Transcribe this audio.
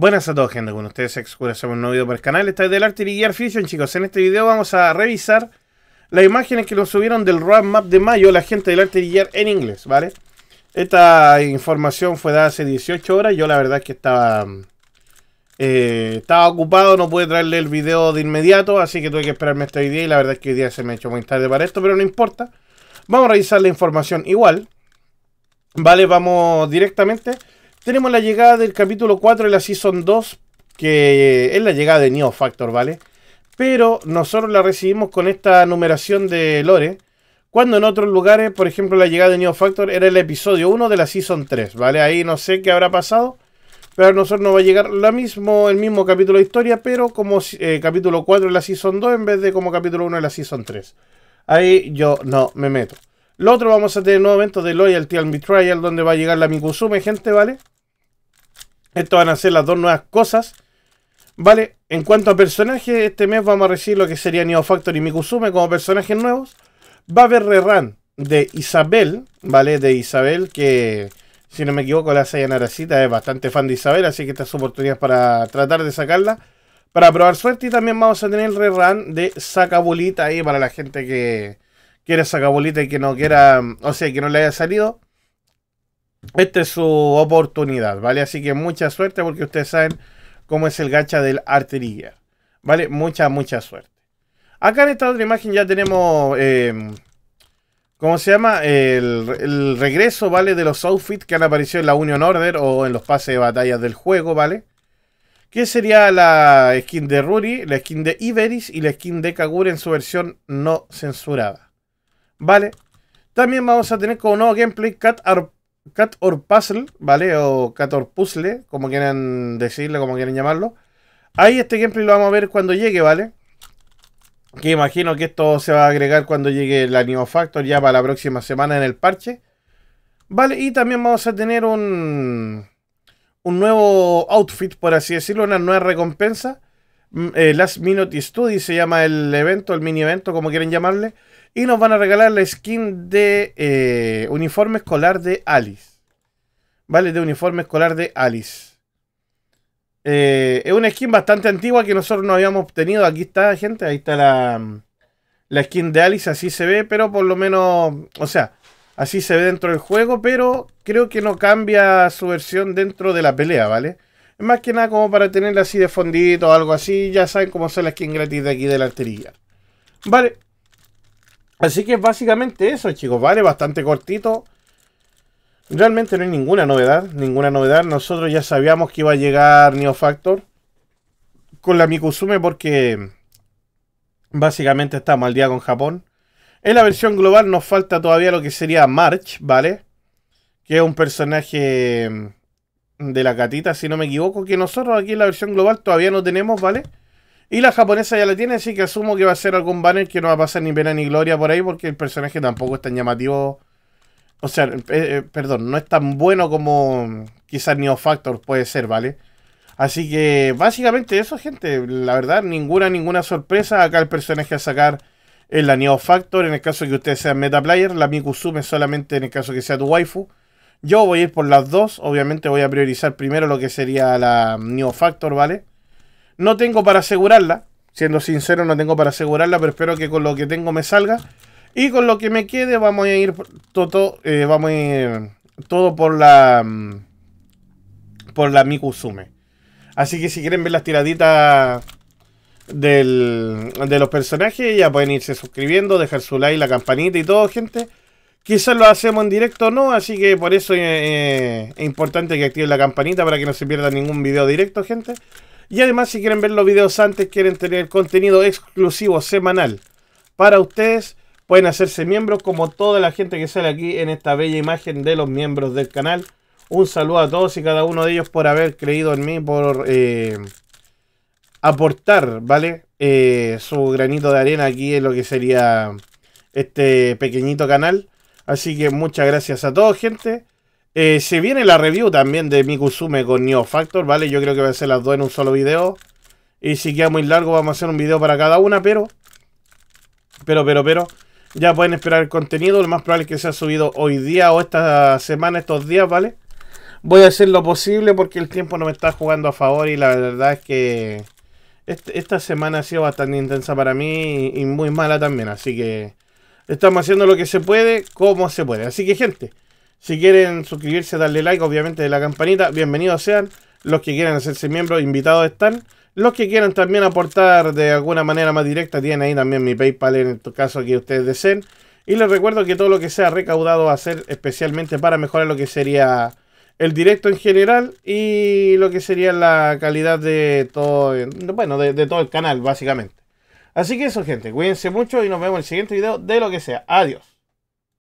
Buenas a todos gente, con ustedes Excura, hacemos un nuevo video para el canal, esta es del Artillery Fusion chicos, en este video vamos a revisar las imágenes que nos subieron del Map de mayo la gente del Artillery en inglés, ¿vale? Esta información fue dada hace 18 horas, yo la verdad es que estaba, mm, eh, estaba ocupado, no pude traerle el video de inmediato, así que tuve que esperarme este video y la verdad es que hoy día se me ha hecho muy tarde para esto, pero no importa. Vamos a revisar la información igual, ¿vale? Vamos directamente... Tenemos la llegada del capítulo 4 de la Season 2, que eh, es la llegada de Neo Factor, ¿vale? Pero nosotros la recibimos con esta numeración de Lore, cuando en otros lugares, por ejemplo, la llegada de Neo Factor era el episodio 1 de la Season 3, ¿vale? Ahí no sé qué habrá pasado, pero a nosotros nos va a llegar mismo, el mismo capítulo de historia, pero como eh, capítulo 4 de la Season 2 en vez de como capítulo 1 de la Season 3. Ahí yo no me meto. Lo otro vamos a tener nuevo evento de Loyalty and Betrayal, donde va a llegar la Mikusume, gente, ¿vale? Estas van a ser las dos nuevas cosas. Vale, en cuanto a personajes, este mes vamos a recibir lo que sería Neo Factory y Mikusume como personajes nuevos. Va a haber rerun de Isabel, ¿vale? De Isabel, que si no me equivoco la aracita es bastante fan de Isabel, así que estas oportunidad para tratar de sacarla. Para probar suerte y también vamos a tener el rerun de Sacabolita ahí para la gente que quiere Sacabolita y que no quiera, mm, o sea, que no le haya salido esta es su oportunidad, ¿vale? Así que mucha suerte porque ustedes saben cómo es el gacha del Arteria ¿vale? Mucha, mucha suerte. Acá en esta otra imagen ya tenemos, em, ¿cómo se llama? El, regreso, ¿vale? De los outfits que han aparecido en la Union Order o en los pases de batalla del juego, ¿vale? Que sería la skin de Ruri, la skin de Iberis y la skin de Kagura en su versión no censurada, ¿vale? También vamos a tener como nuevo gameplay Cat Arp Cat or Puzzle, ¿vale? O Cat or Puzzle, como quieran decirle, como quieran llamarlo. Ahí este gameplay lo vamos a ver cuando llegue, ¿vale? Que imagino que esto se va a agregar cuando llegue la New Factor ya para la próxima semana en el parche. Vale, y también vamos a tener un, un nuevo outfit, por así decirlo, una nueva recompensa. Mm, eh, Last Minute Study se llama el evento, el mini evento, como quieren llamarle. Y nos van a regalar la skin de eh, uniforme escolar de Alice. ¿Vale? De uniforme escolar de Alice. Eh, es una skin bastante antigua que nosotros no habíamos obtenido. Aquí está, gente. Ahí está la, la skin de Alice. Así se ve, pero por lo menos... O sea, así se ve dentro del juego. Pero creo que no cambia su versión dentro de la pelea, ¿vale? Más que nada como para tenerla así de fondito o algo así. Ya saben cómo son la skin gratis de aquí de la artería. Vale. Así que básicamente eso, chicos. Vale, bastante cortito. Realmente no hay ninguna novedad. Ninguna novedad. Nosotros ya sabíamos que iba a llegar Neo Factor con la Mikusume porque básicamente estamos al día con Japón. En la versión global nos falta todavía lo que sería March, ¿vale? Que es un personaje mm, de la catita, si no me equivoco, que nosotros aquí en la versión global todavía no tenemos, ¿vale? Y la japonesa ya la tiene, así que asumo que va a ser algún banner que no va a pasar ni pena ni gloria por ahí, porque el personaje tampoco es tan llamativo. O sea, eh, eh, perdón, no es tan bueno como quizás Neo Factor puede ser, ¿vale? Así que básicamente eso, gente. La verdad, ninguna, ninguna sorpresa. Acá el personaje a sacar es la Neo Factor. En el caso que usted sea Meta Player la Sume solamente en el caso que sea tu waifu. Yo voy a ir por las dos. Obviamente voy a priorizar primero lo que sería la Neo Factor, ¿vale? No tengo para asegurarla. Siendo sincero, no tengo para asegurarla, pero espero que con lo que tengo me salga. Y con lo que me quede vamos a ir todo, eh, vamos todo por la mm, por la Mikusume. Así que si quieren ver las tiraditas del, de los personajes, ya pueden irse suscribiendo, dejar su like, la campanita y todo, gente. Quizás lo hacemos en directo o no, así que por eso eh, eh, es importante que activen la campanita para que no se pierda ningún video directo, gente. Y además, si quieren ver los videos antes, quieren tener contenido exclusivo semanal para ustedes, pueden hacerse miembros como toda la gente que sale aquí en esta bella imagen de los miembros del canal. Un saludo a todos y cada uno de ellos por haber creído en mí, por eh, aportar, ¿vale? Eh, su granito de arena aquí en lo que sería este pequeñito canal. Así que muchas gracias a todos, gente. Eh, se viene la review también de Mikusume con Neo Factor, ¿vale? Yo creo que voy a hacer las dos en un solo video. Y si queda muy largo, vamos a hacer un video para cada una, pero... Pero, pero, pero... Ya pueden esperar el contenido, lo más probable es que sea subido hoy día o esta semana, estos días, ¿vale? Voy a hacer lo posible porque el tiempo no me está jugando a favor y la verdad es que... esta semana ha sido bastante intensa para mí y muy mala también, así que... Estamos haciendo lo que se puede, como se puede. Así que, gente... Si quieren suscribirse, darle like, obviamente de la campanita, bienvenidos sean. Los que quieran hacerse miembros, invitados están. Los que quieran también aportar de alguna manera más directa, tienen ahí también mi PayPal en el caso que ustedes deseen. Y les recuerdo que todo lo que sea recaudado va a ser especialmente para mejorar lo que sería el directo en general y lo que sería la calidad de todo, bueno, de todo el canal, básicamente. Así que eso, gente, cuídense mucho y nos vemos en el siguiente video de lo que sea. Adiós.